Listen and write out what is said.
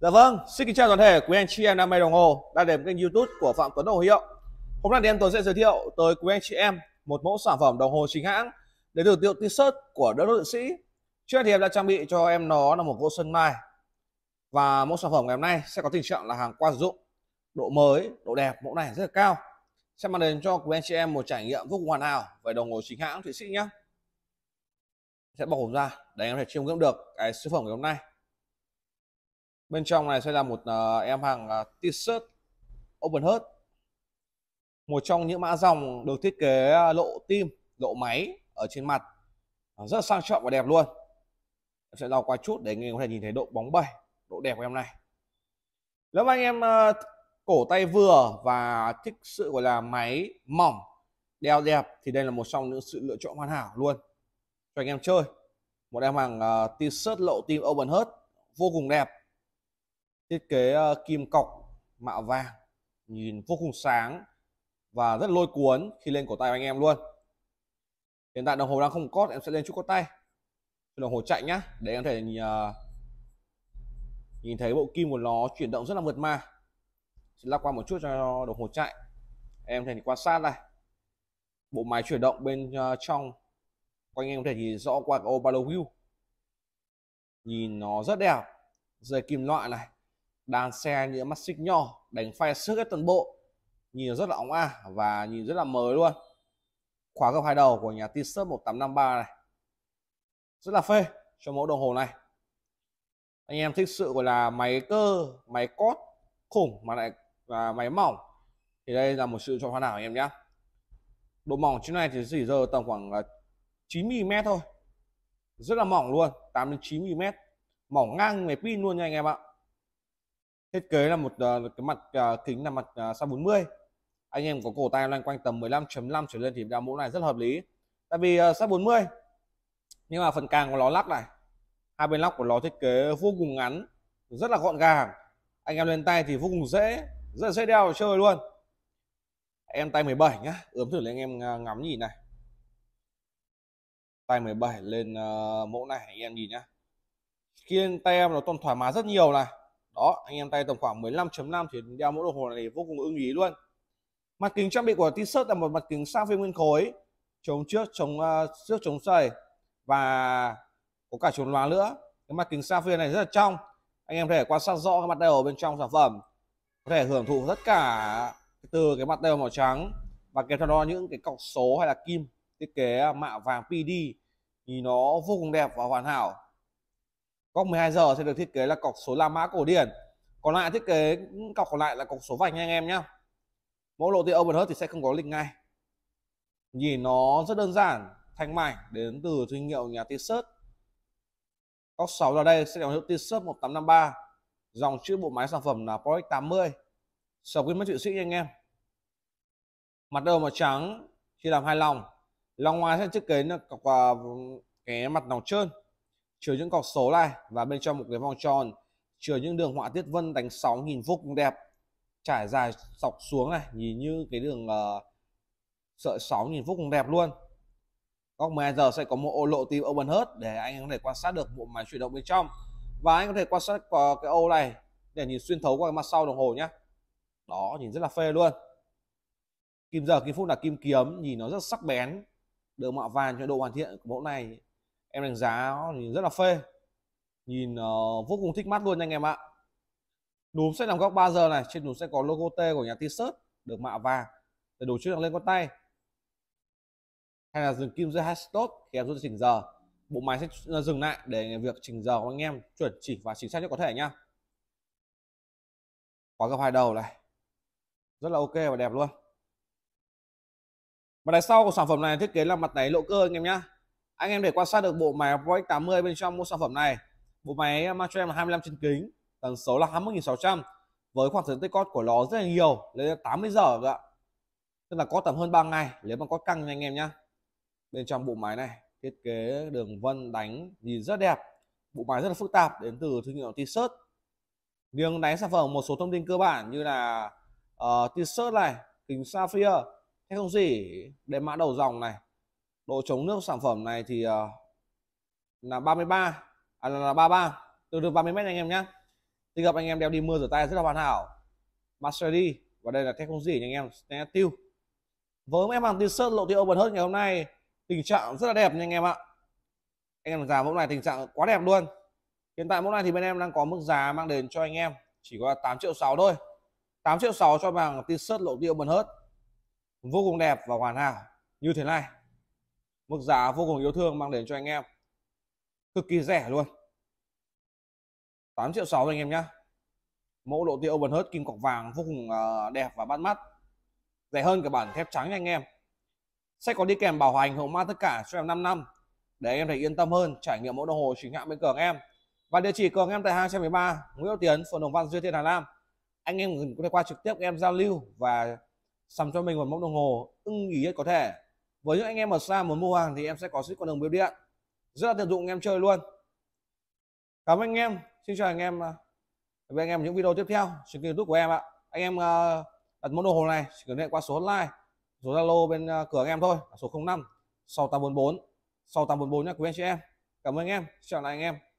Dạ vâng, xin kính chào toàn thể quý anh chị em đam mê đồng hồ đã đến kênh YouTube của Phạm Tuấn Đồng Hiệu. Hôm nay thì em Tuấn sẽ giới thiệu tới quý anh chị em một mẫu sản phẩm đồng hồ chính hãng để từ tiệu t-shirt của Đỡ Đỗ Sĩ. Trước thì em đã trang bị cho em nó là một vô sơn mai và mẫu sản phẩm ngày hôm nay sẽ có tình trạng là hàng qua sử dụng, độ mới, độ đẹp mẫu này rất là cao. Sẽ mang đến cho quý anh chị em một trải nghiệm vô cùng hoàn hảo về đồng hồ chính hãng Thụy Sĩ nhé. Sẽ bọc hộp ra để em có thể chiêm ngưỡng được cái sản phẩm ngày hôm nay bên trong này sẽ là một uh, em hàng uh, t-shirt open heart một trong những mã dòng được thiết kế ờ, lộ tim lộ máy ở trên mặt rất sang trọng và đẹp luôn em sẽ lau qua chút để anh em có thể nhìn thấy độ bóng bẩy độ đẹp của em này nếu anh em uh, cổ tay vừa và thích sự gọi là máy mỏng đeo đẹp thì đây là một trong những sự lựa chọn hoàn hảo luôn cho anh em chơi một em hàng uh, t-shirt lộ tim open heart vô cùng đẹp thiết kế ờ, kim cọc mạ vàng nhìn vô cùng sáng và rất lôi cuốn khi lên cổ tay anh em luôn hiện tại đồng hồ đang không cót em sẽ lên chút cót tay đồng hồ chạy nhá để em thể nhìn, ờ, nhìn thấy bộ kim của nó chuyển động rất là mượt mà sẽ lắc qua một chút cho đồng hồ chạy em có thể quan sát này bộ máy chuyển động bên ờ, trong quanh em có thể nhìn rõ qua cái ô ba wheel nhìn nó rất đẹp dây kim loại này đang xe những mắt xích nho đánh phay sức hết toàn bộ nhìn rất là óng a à và nhìn rất là mới luôn khóa gấp hai đầu của nhà T-shirt 1853 này rất là phê cho mẫu đồng hồ này anh em thích sự gọi là máy cơ máy cốt khủng mà lại là máy mỏng thì đây là một sự chọn hoàn hảo anh em nhé độ mỏng trên này thì chỉ giờ tầm khoảng 9 à, mm thôi rất là mỏng luôn 8 đến 9 mm mỏng ngang máy pin luôn nha anh em ạ thiết kế là một uh, cái mặt uh, kính là mặt uh, sa 40 anh em có cổ tay loanh quanh tầm 15.5 trở lên thì đeo mũ này rất hợp lý tại vì uh, sa 40 nhưng mà phần càng của nó lắc này hai bên lóc của nó thiết kế vô cùng ngắn rất là gọn gàng anh em lên tay thì vô cùng dễ rất dễ đeo chơi luôn em tay 17 nhá ướm thử lên anh em ờ, ngắm nhìn này tay 17 lên uh, mẫu này anh em nhìn nhá khi tay em nó toàn thoải mái rất nhiều này đó anh em tay tầm khoảng 15.5 thì đeo mẫu đồng hồ này vô cùng ưng ý luôn mặt kính trang bị của t-shirt là một mặt kính sang phim nguyên khối chống trước chống uh, trước chống xây và có cả chống loa nữa cái mặt kính sang phim này rất là trong anh em có thể quan sát rõ cái mặt đều bên trong sản phẩm có thể hưởng thụ tất cả từ cái mặt đeo màu trắng và kèm theo đó những cái cọc số hay là kim thiết kế ờ, mạ vàng PD thì nó vô cùng đẹp và hoàn hảo Cọc 12 giờ sẽ được thiết kế là cọc số La Mã cổ điển. Còn lại thiết kế cọc còn lại là cọc số vạch nha anh em nhé. Mẫu lộ tia open hết thì sẽ không có lịch ngay. Nhìn nó rất đơn giản, thanh mảnh đến từ thương hiệu nhà T-shirt. Cọc 6 ra đây sẽ là hiệu T-shirt 1853. Dòng chữ bộ máy sản phẩm là Project 80. Sọc kim mất chữ sĩ nha anh em. Mặt đầu màu trắng, chia làm hai lòng. Lòng ngoài sẽ thiết kế là cọc cái à, mặt nòng trơn chứa những cọc số này và bên trong một cái vòng tròn chứa những đường họa tiết vân đánh sóng nhìn vô cùng đẹp trải dài dọc xuống này nhìn như cái đường uh, sợi sóng nhìn vô cùng đẹp luôn góc 12 giờ sẽ có một ô lộ tim open hết để anh có thể quan sát được bộ máy chuyển động bên trong và anh có thể quan sát cái ô này để nhìn xuyên thấu qua cái mặt sau đồng hồ nhé đó nhìn rất là phê luôn kim giờ kim phút là kim kiếm nhìn nó rất sắc bén được mạ vàng cho độ hoàn thiện của mẫu này em đánh giá nhìn rất là phê nhìn uh, vô cùng thích mắt luôn nha anh em ạ núm sẽ nằm góc 3 giờ này trên núm sẽ có logo T của nhà t-shirt được mạ vàng để đồ chức năng lên con tay hay là dừng kim giữa hai stop khi em rút chỉnh giờ bộ máy sẽ ờ, dừng lại để việc chỉnh giờ của anh em chuẩn chỉ và chính xác nhất có thể nhá Quá gập hai đầu này rất là ok và đẹp luôn mặt đáy sau của sản phẩm này thiết kế là mặt đáy lộ cơ anh em nhá anh em để quan sát được bộ máy Pro 80 bên trong mẫu sản phẩm này bộ máy mang cho em 25 chân kính tần số là 21.600 với khoảng thời gian cốt của nó rất là nhiều lên đến 80 giờ ạ tức là có tầm hơn 3 ngày nếu mà có căng nha anh em nhé bên trong bộ máy này thiết kế đường vân đánh nhìn rất đẹp bộ máy rất là phức tạp đến từ thương hiệu t-shirt nhưng đánh sản phẩm một số thông tin cơ bản như là uh, t-shirt này kính sapphire hay không gì để mã đầu dòng này độ chống nước sản phẩm này thì uh, là 33 à, là 33 tương đương 30 mét anh em nhé thì gặp anh em đeo đi mưa rửa tay rất là hoàn hảo Maserati và đây là thép không gì anh em nhé tiêu với em hàng t-shirt lộ tiêu open hết ngày hôm nay tình trạng rất là đẹp nha anh em ạ anh em giá mẫu này tình trạng quá đẹp luôn hiện tại mẫu này thì bên em đang có mức giá mang đến cho anh em chỉ có 8 triệu 6 thôi 8 triệu 6 cho bằng t-shirt lộ tiêu open hết vô cùng đẹp và hoàn hảo như thế này Mức giá vô cùng yêu thương mang đến cho anh em. Cực kỳ rẻ luôn. 8 triệu 6 anh em nhá. Mẫu độ tia open hết kim cọc vàng vô cùng ờ, đẹp và bắt mắt. Rẻ hơn cả bản thép trắng anh em. Sẽ có đi kèm bảo hành hậu mã tất cả cho em 5 năm để em thấy yên tâm hơn trải nghiệm mẫu đồng hồ chính hãng bên cửa em và địa chỉ cửa em tại 213 Nguyễn Hữu Tiến, phường Đồng Văn, Duy Thiên, Hà Nam. Anh em có thể qua trực tiếp em giao lưu và sắm cho mình một mẫu đồng hồ ưng ý nhất có thể với những anh em ở xa muốn mua hàng thì em sẽ có sức con đường biểu điện rất là tiện dụng anh em chơi luôn cảm ơn anh em xin chào anh em à, với anh em những video tiếp theo trên kênh youtube của em ạ anh em à, đặt món đồ hồ này chỉ cần liên qua số hotline số zalo bên à, cửa anh em thôi số 05 6844 6844 nhé quý anh chị em cảm ơn anh em chào lại anh em